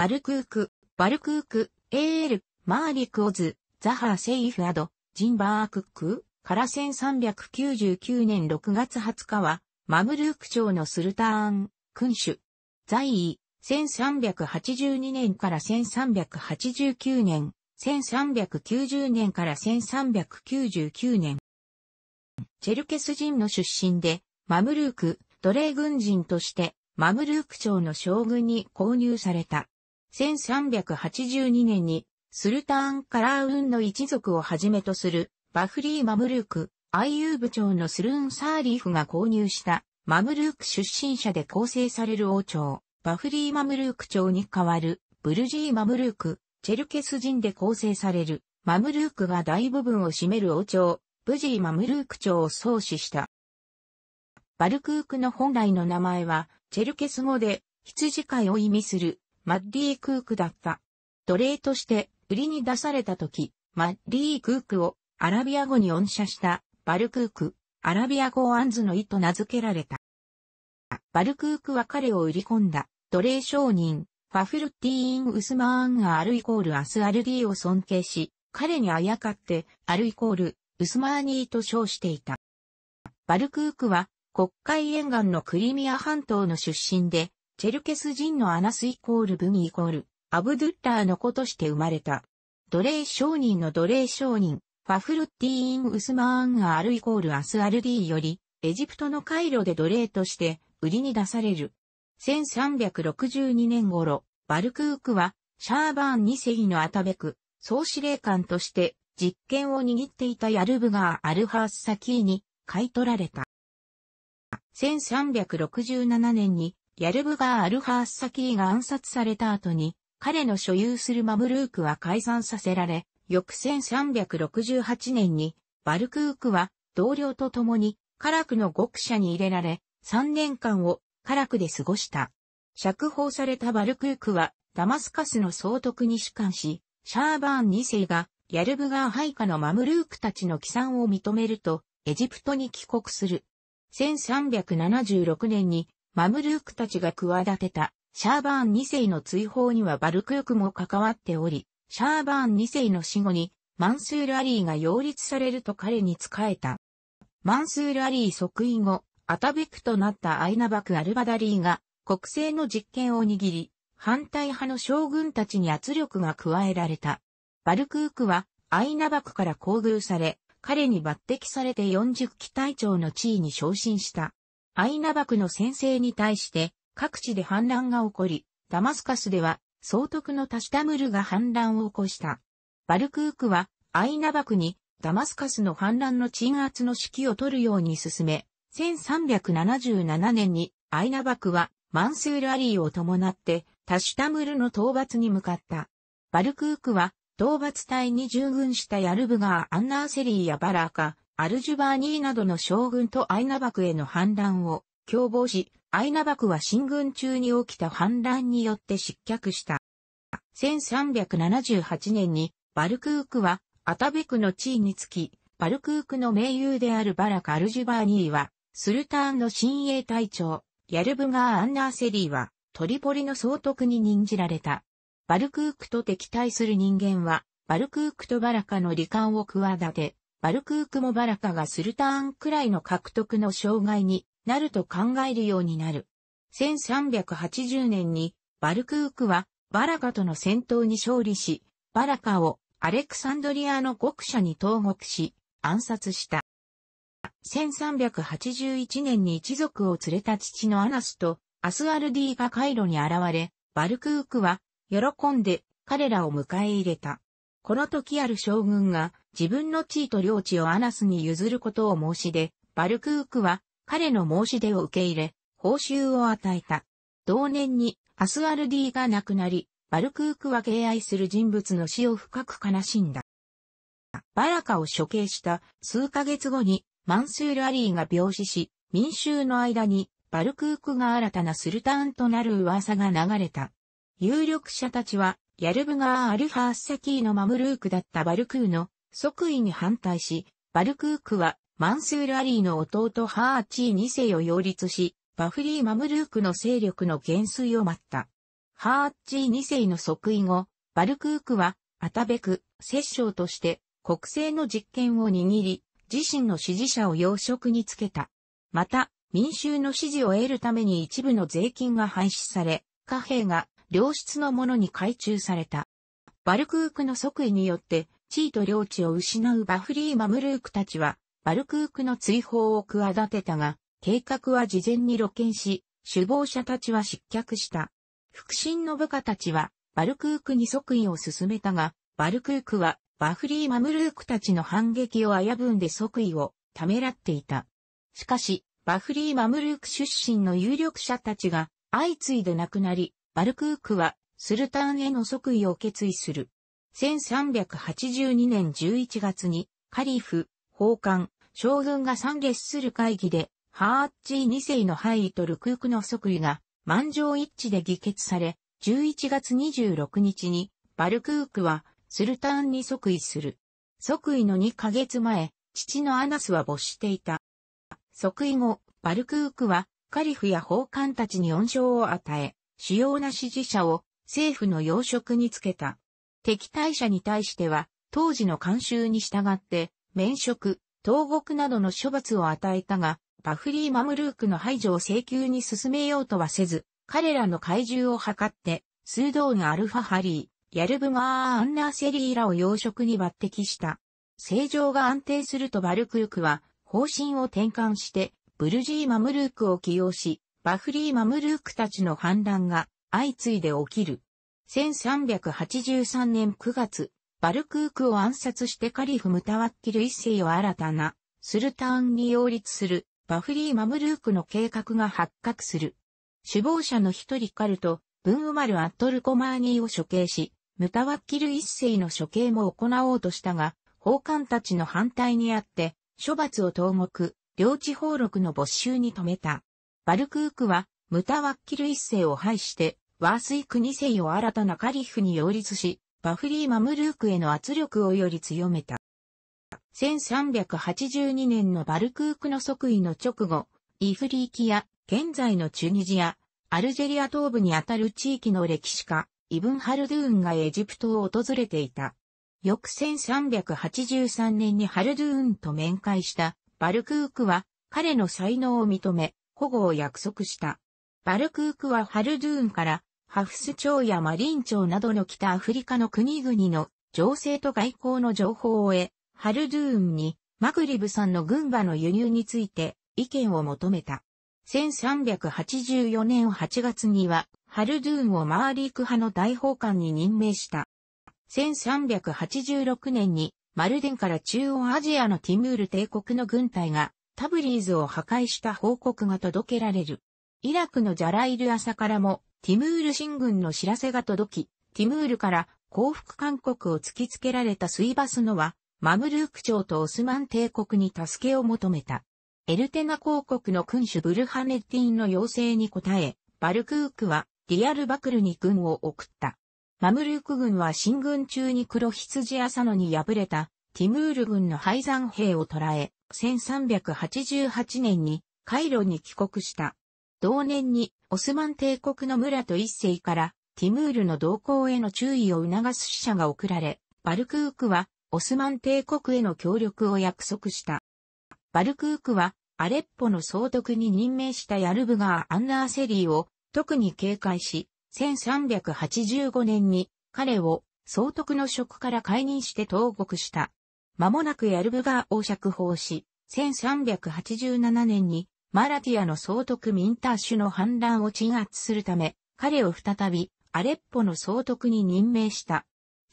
バルクーク、バルクーク、エール、マーリクオズ、ザハーセイフアド、ジンバークック、から1399年6月20日は、マムルーク朝のスルターン、君主、在位、1382年から1389年、1390年から1399年。チェルケス人の出身で、マムルーク、奴隷軍人として、マムルーク朝の将軍に購入された。1382年に、スルターン・カラーウンの一族をはじめとする、バフリー・マムルーク、IU 部長のスルーン・サーリーフが購入した、マムルーク出身者で構成される王朝、バフリー・マムルーク朝に代わる、ブルジー・マムルーク、チェルケス人で構成される、マムルークが大部分を占める王朝、ブジー・マムルーク朝を創始した。バルクークの本来の名前は、チェルケス語で、羊飼いを意味する、マッィー・クークだった。奴隷として売りに出された時、マッィー・クークをアラビア語に音社したバルクーク、アラビア語をアンズの意と名付けられた。バルクークは彼を売り込んだ奴隷商人、ファフルティーン・ウスマーンがアルイコールアス・アルディを尊敬し、彼にあやかってアルイコール、ウスマーニーと称していた。バルクークは、国会沿岸のクリミア半島の出身で、チェルケス人のアナスイコールブギイコール、アブドゥッラーの子として生まれた。奴隷商人の奴隷商人、ファフルッティーン・ウスマーン・アールイコール・アス・アルディより、エジプトのカイロで奴隷として売りに出される。1362年頃、バルクークは、シャーバーン二世のアタベク、総司令官として実権を握っていたヤルブガー・アルハース・サキーに買い取られた。1367年にヤルブガー・アルハースサキーが暗殺された後に、彼の所有するマムルークは解散させられ、翌1368年に、バルクークは同僚と共に、カラクの極者に入れられ、3年間をカラクで過ごした。釈放されたバルクークは、ダマスカスの総督に主管し、シャーバーン2世が、ヤルブガー配下のマムルークたちの帰参を認めると、エジプトに帰国する。1376年にマムルークたちが企てた、シャーバーン2世の追放にはバルクークも関わっており、シャーバーン2世の死後に、マンスール・アリーが擁立されると彼に仕えた。マンスール・アリー即位後、アタベクとなったアイナバク・アルバダリーが、国政の実権を握り、反対派の将軍たちに圧力が加えられた。バルクークは、アイナバクから厚遇され、彼に抜擢されて40機隊長の地位に昇進した。アイナバクの先制に対して各地で反乱が起こり、ダマスカスでは総督のタシタムルが反乱を起こした。バルクークはアイナバクにダマスカスの反乱の鎮圧の指揮を取るように進め、1377年にアイナバクはマンスール・アリーを伴ってタシュタムルの討伐に向かった。バルクークは討伐隊に従軍したヤルブガー・アンナーセリーやバラーカ、アルジュバーニーなどの将軍とアイナバクへの反乱を共謀し、アイナバクは進軍中に起きた反乱によって失脚した。1378年にバルクークはアタベクの地位につき、バルクークの盟友であるバラカ・アルジュバーニーは、スルターンの親衛隊長、ヤルブガー・アンナーセリーは、トリポリの総督に任じられた。バルクークと敵対する人間は、バルクークとバラカの罹患を企て、バルクークもバラカがスルターンくらいの獲得の障害になると考えるようになる。1380年にバルクークはバラカとの戦闘に勝利し、バラカをアレクサンドリアの国舎に投獄し、暗殺した。1381年に一族を連れた父のアナスとアスアルディがカイロに現れ、バルクークは喜んで彼らを迎え入れた。この時ある将軍が自分の地位と領地をアナスに譲ることを申し出、バルクークは彼の申し出を受け入れ、報酬を与えた。同年にアスアルディが亡くなり、バルクークは敬愛する人物の死を深く悲しんだ。バラカを処刑した数ヶ月後にマンスール・アリーが病死し、民衆の間にバルクークが新たなスルタンとなる噂が流れた。有力者たちはヤルブガー・アルファス・サキーのマムルークだったバルクーの即位に反対し、バルクークはマンスール・アリーの弟ハーチー2世を擁立し、バフリー・マムルークの勢力の減衰を待った。ハーチー2世の即位後、バルクークはアタベク、摂政として国政の実権を握り、自身の支持者を養殖につけた。また、民衆の支持を得るために一部の税金が廃止され、貨幣が良質のものに改鋳された。バルクークの即位によって、地位と領地を失うバフリー・マムルークたちは、バルクークの追放を企てたが、計画は事前に露見し、首謀者たちは失脚した。腹心の部下たちは、バルクークに即位を進めたが、バルクークは、バフリー・マムルークたちの反撃を危ぶんで即位をためらっていた。しかし、バフリー・マムルーク出身の有力者たちが相次いで亡くなり、バルクークは、スルタンへの即位を決意する。1382年11月に、カリフ、法官、将軍が参列する会議で、ハーッチー2世の敗位とルクークの即位が、満場一致で議決され、11月26日に、バルクークは、スルタンに即位する。即位の2ヶ月前、父のアナスは没していた。即位後、バルクークは、カリフや法官たちに恩賞を与え、主要な支持者を政府の要職につけた。敵対者に対しては、当時の慣習に従って、免職、投獄などの処罰を与えたが、バフリー・マムルークの排除を請求に進めようとはせず、彼らの怪獣を図って、スードーン・アルファハリー、ヤルブマー・アンナーセリーらを要職に抜擢した。政情が安定するとバルクークは、方針を転換して、ブルジー・マムルークを起用し、バフリー・マムルークたちの反乱が相次いで起きる。1383年9月、バルクークを暗殺してカリフ・ムタワッキル一世を新たなスルターンに擁立するバフリー・マムルークの計画が発覚する。首謀者の一人カルト、ブンウマル・アットル・コマーニーを処刑し、ムタワッキル一世の処刑も行おうとしたが、法官たちの反対にあって、処罰を投獄、領地放録の没収に止めた。バルクークは、ムタワッキル一世を廃して、ワースイク二世を新たなカリフに擁立し、バフリー・マムルークへの圧力をより強めた。1382年のバルクークの即位の直後、イフリーキや、現在のチュニジア、アルジェリア東部にあたる地域の歴史家、イブン・ハルドゥーンがエジプトを訪れていた。翌1383年にハルドゥーンと面会したバルクークは彼の才能を認め、保護を約束した。バルクークはハルドゥーンからハフス町やマリン町などの北アフリカの国々の情勢と外交の情報を得、ハルドゥーンにマグリブ産の軍馬の輸入について意見を求めた。1384年8月にはハルドゥーンをマーリーク派の大法官に任命した。1386年にマルデンから中央アジアのティムール帝国の軍隊がタブリーズを破壊した報告が届けられる。イラクのジャライル朝からも、ティムール進軍の知らせが届き、ティムールから降伏勧告を突きつけられたスイバスノは、マムルーク朝とオスマン帝国に助けを求めた。エルテナ公国の君主ブルハネッティンの要請に応え、バルクークはディアルバクルに軍を送った。マムルーク軍は進軍中に黒羊朝ノに敗れたティムール軍の敗山兵を捕らえ、1388年にカイロに帰国した。同年にオスマン帝国の村と一世からティムールの動向への注意を促す使者が送られ、バルクークはオスマン帝国への協力を約束した。バルクークはアレッポの総督に任命したヤルブガー・アンナーセリーを特に警戒し、1385年に彼を総督の職から解任して投獄した。間もなくヤルブガーを釈放し、1387年にマラティアの総督ミンターシュの反乱を鎮圧するため、彼を再びアレッポの総督に任命した。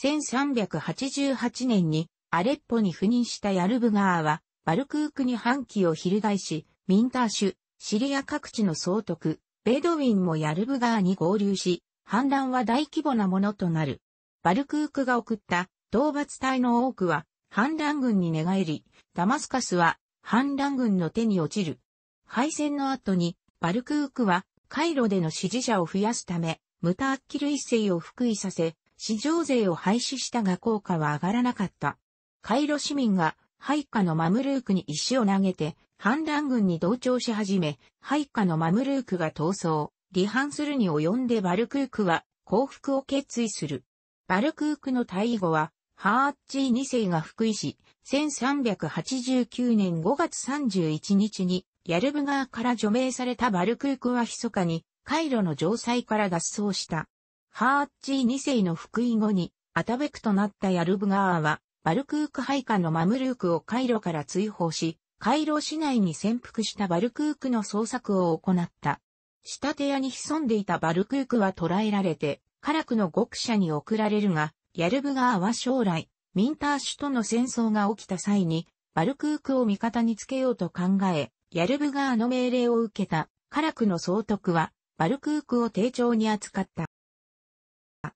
1388年にアレッポに赴任したヤルブガーは、バルクークに反旗を翻し、ミンターシュ、シリア各地の総督、ベドウィンもヤルブガーに合流し、反乱は大規模なものとなる。バルクークが送った討伐隊の多くは反乱軍に寝返り、ダマスカスは反乱軍の手に落ちる。敗戦の後に、バルクークは、カイロでの支持者を増やすため、ムタアッキル一世を復位させ、市場税を廃止したが効果は上がらなかった。カイロ市民が、配下のマムルークに石を投げて、反乱軍に同調し始め、配下のマムルークが逃走、離反するに及んでバルクークは、降伏を決意する。バルクークの退位後は、ハーッチー2世が福井市、1389年5月31日に、ヤルブ川から除名されたバルクークは密かに、カイロの城塞から脱走した。ハーッチー2世の福井後に、アタベクとなったヤルブ川は、バルクーク配下のマムルークをカイロから追放し、カイロ市内に潜伏したバルクークの捜索を行った。下手屋に潜んでいたバルクークは捕らえられて、カラクの極者に送られるが、ヤルブガーは将来、ミンターシュとの戦争が起きた際に、バルクークを味方につけようと考え、ヤルブガーの命令を受けた、カラクの総督は、バルクークを丁重に扱った。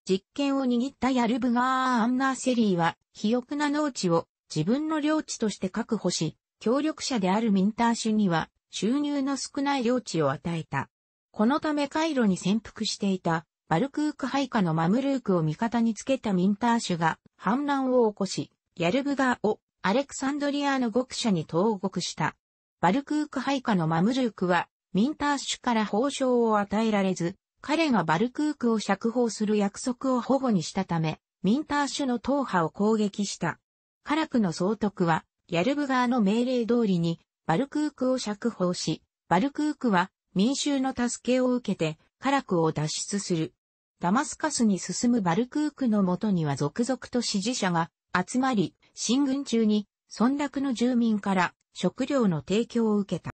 実権を握ったヤルブガー・アンナーセリーは、肥沃な農地を自分の領地として確保し、協力者であるミンターシュには収入の少ない領地を与えた。このためカイロに潜伏していたバルクーク配下のマムルークを味方につけたミンター種が反乱を起こし、ヤルブガーをアレクサンドリアの極者に投獄した。バルクーク配下のマムルークは、ミンター種から報奨を与えられず、彼がバルクークを釈放する約束を保護にしたため、ミンター種の党派を攻撃した。カラクの総督は、ヤルブガーの命令通りに、バルクークを釈放し、バルクークは民衆の助けを受けて、カラクを脱出する。ダマスカスに進むバルクークのもとには続々と支持者が集まり、進軍中に村落の住民から食料の提供を受けた。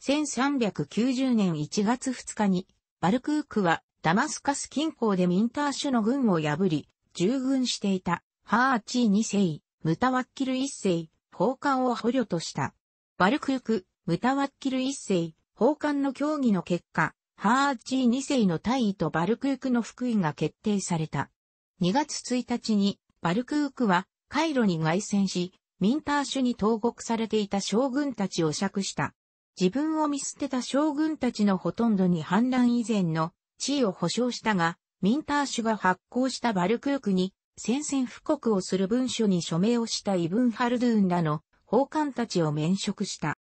1390年1月2日に、バルクークはダマスカス近郊でミンターシュの軍を破り、従軍していたハーチー2世、ムタワッキル1世、奉還を捕虜とした。バルクーク、ムタワッキル1世、奉還の協議の結果、ハーチー2世の大尉とバルクークの福位が決定された。2月1日に、バルクークは、カイロに凱旋し、ミンター州に投獄されていた将軍たちを釈した。自分を見捨てた将軍たちのほとんどに反乱以前の地位を保障したが、ミンター州が発行したバルクークに宣戦布告をする文書に署名をしたイブンハルドゥーンらの奉還たちを免職した。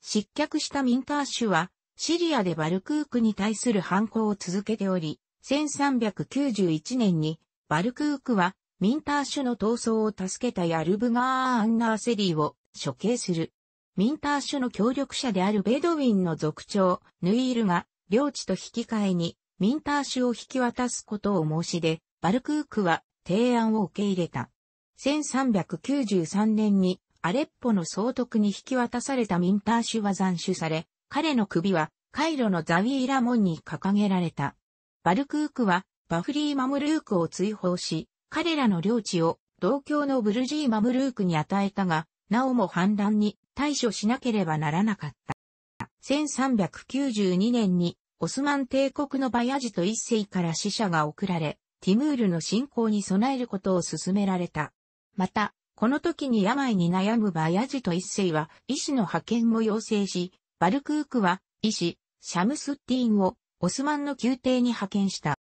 失脚したミンターシはシリアでバルクークに対する反抗を続けており、1391年にバルクークはミンターシュの闘争を助けたヤルブガー・アンナーセリーを処刑する。ミンターシュの協力者であるベドウィンの族長、ヌイールが領地と引き換えにミンターシュを引き渡すことを申し出、バルクークは提案を受け入れた。1393年にアレッポの総督に引き渡されたミンターシュは斬首され、彼の首はカイロのザウィーラ門に掲げられた。バルクークはバフリー・マムルークを追放し、彼らの領地を同郷のブルジー・マムルークに与えたが、なおも反乱に対処しなければならなかった。1392年にオスマン帝国のバヤジと一世から死者が送られ、ティムールの侵攻に備えることを勧められた。また、この時に病に悩むバヤジと一世は医師の派遣も要請し、バルクークは、医師、シャムスッティンを、オスマンの宮廷に派遣した。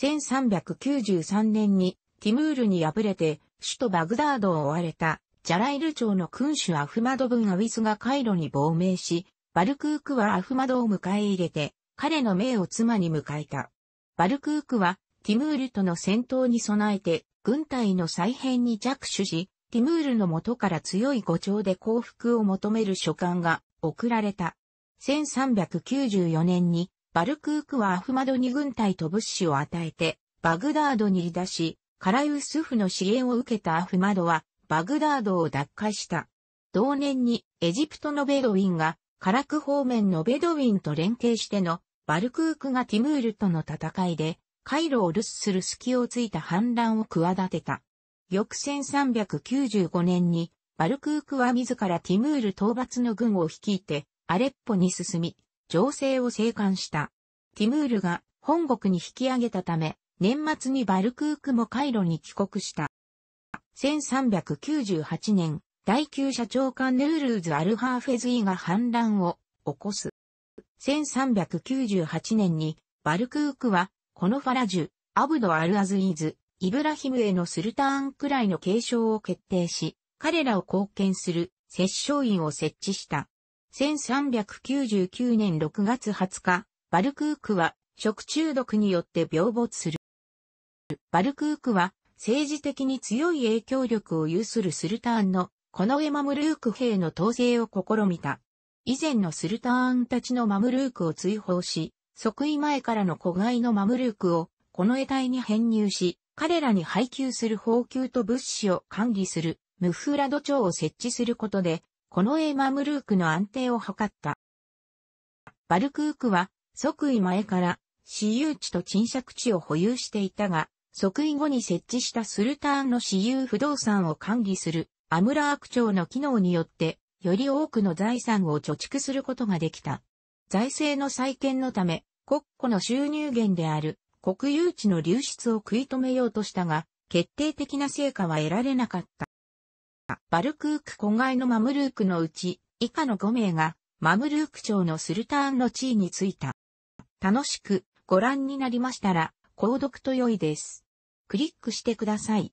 1393年に、ティムールに敗れて、首都バグダードを追われた、ジャライル朝の君主アフマド・ブン・アウィスがカイロに亡命し、バルクークはアフマドを迎え入れて、彼の命を妻に迎えた。バルクークは、ティムールとの戦闘に備えて、軍隊の再編に着手し、ティムールの元から強い誤調で降伏を求める書簡が送られた。1394年にバルクークはアフマドに軍隊と物資を与えて、バグダードに出し、カラユスフの支援を受けたアフマドは、バグダードを奪回した。同年にエジプトのベドウィンが、カラク方面のベドウィンと連携しての、バルクークがティムールとの戦いで、カイロを留守する隙をついた反乱を企てた。翌1395年にバルクークは自らティムール討伐の軍を率いて、アレッポに進み、情勢を生還した。ティムールが本国に引き上げたため、年末にバルクークもカイロに帰国した。1398年、第9社長官ヌールーズ・アルハーフェズイが反乱を起こす。1398年に、バルクークは、このファラジュ、アブド・アルアズイズ、イブラヒムへのスルターンくらいの継承を決定し、彼らを貢献する摂政院を設置した。1399年6月20日、バルクークは食中毒によって病没する。バルクークは政治的に強い影響力を有するスルターンのこのエマムルーク兵の統制を試みた。以前のスルターンたちのマムルークを追放し、即位前からの子飼いのマムルークをこの得体に編入し、彼らに配給する宝給と物資を管理するムフラド町を設置することで、このエマムルークの安定を図った。バルクークは即位前から私有地と賃借地を保有していたが、即位後に設置したスルターンの私有不動産を管理するアムラーク町の機能によって、より多くの財産を貯蓄することができた。財政の再建のため、国庫の収入源である国有地の流出を食い止めようとしたが、決定的な成果は得られなかった。バルクーク古外のマムルークのうち、以下の5名が、マムルーク朝のスルターンの地位についた。楽しくご覧になりましたら、購読と良いです。クリックしてください。